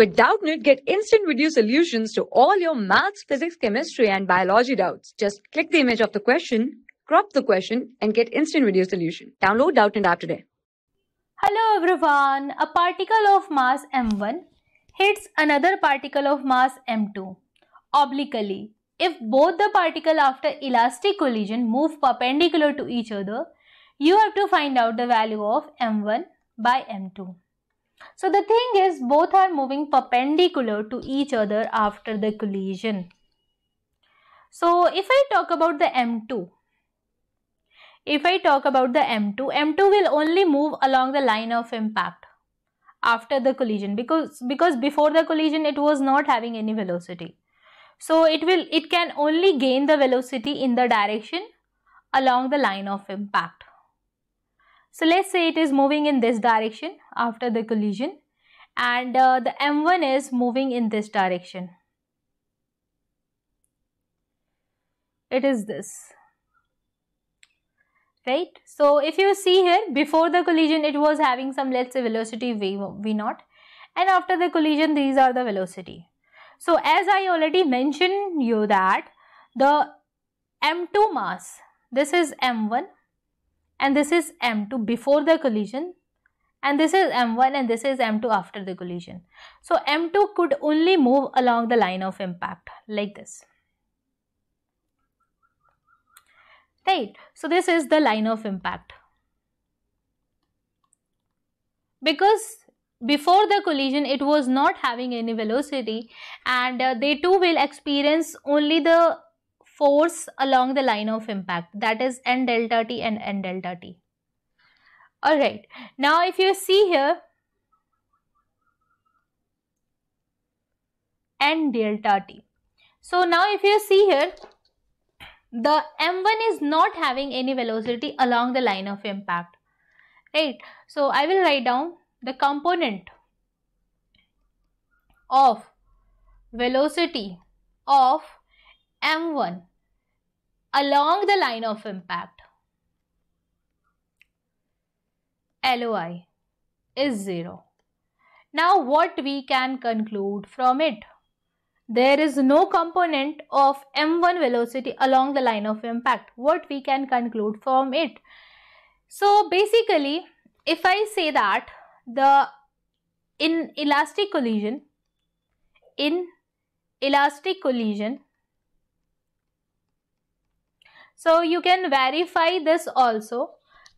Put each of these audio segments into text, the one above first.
With Doubtnit, get instant video solutions to all your maths, physics, chemistry, and biology doubts. Just click the image of the question, crop the question, and get instant video solution. Download Doubtnit app today. Hello everyone. A particle of mass m1 hits another particle of mass m2 obliquely. If both the particle after elastic collision move perpendicular to each other, you have to find out the value of m1 by m2. So the thing is both are moving perpendicular to each other after the collision. So if I talk about the M2, if I talk about the M2, M2 will only move along the line of impact after the collision because because before the collision it was not having any velocity. So it will it can only gain the velocity in the direction along the line of impact. So let's say it is moving in this direction after the collision and uh, the M1 is moving in this direction. It is this, right? So if you see here, before the collision, it was having some, let's say, velocity V, V0 and after the collision, these are the velocity. So as I already mentioned you that the M2 mass, this is M1 and this is m2 before the collision and this is m1 and this is m2 after the collision. So m2 could only move along the line of impact like this. Right. So this is the line of impact. Because before the collision it was not having any velocity and uh, they too will experience only the force along the line of impact that is n delta t and n delta t. Alright, now if you see here n delta t. So now if you see here the m1 is not having any velocity along the line of impact right. So I will write down the component of velocity of m1 along the line of impact. LOI is 0. Now what we can conclude from it? There is no component of m1 velocity along the line of impact. What we can conclude from it? So basically, if I say that the in elastic collision, in elastic collision, so you can verify this also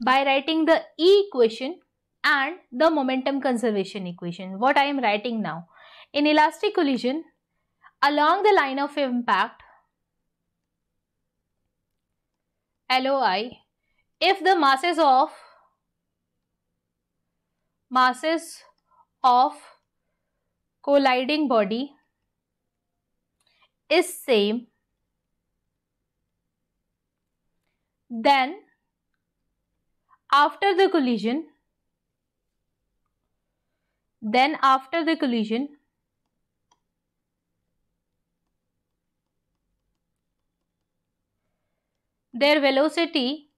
by writing the E equation and the momentum conservation equation what I am writing now. In elastic collision along the line of impact LOI if the masses of masses of colliding body is same Then, after the collision, then after the collision, their velocity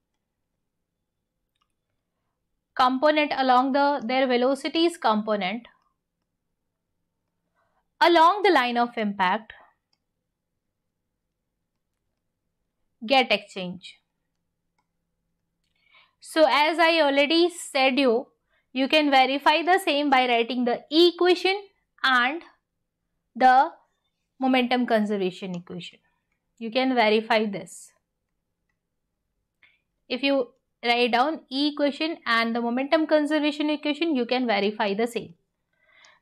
component along the their velocities component along the line of impact get exchange. So as I already said you, you can verify the same by writing the equation and the momentum conservation equation. You can verify this. If you write down E equation and the momentum conservation equation, you can verify the same.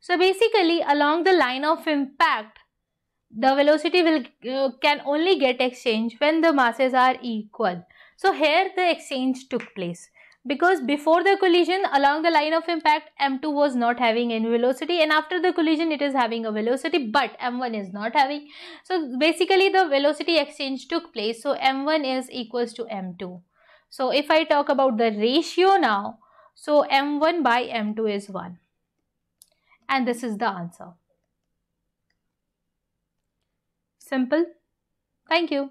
So basically along the line of impact, the velocity will uh, can only get exchanged when the masses are equal. So here the exchange took place. Because before the collision along the line of impact M2 was not having any velocity and after the collision it is having a velocity but M1 is not having. So basically the velocity exchange took place so M1 is equals to M2. So if I talk about the ratio now so M1 by M2 is 1 and this is the answer. Simple. Thank you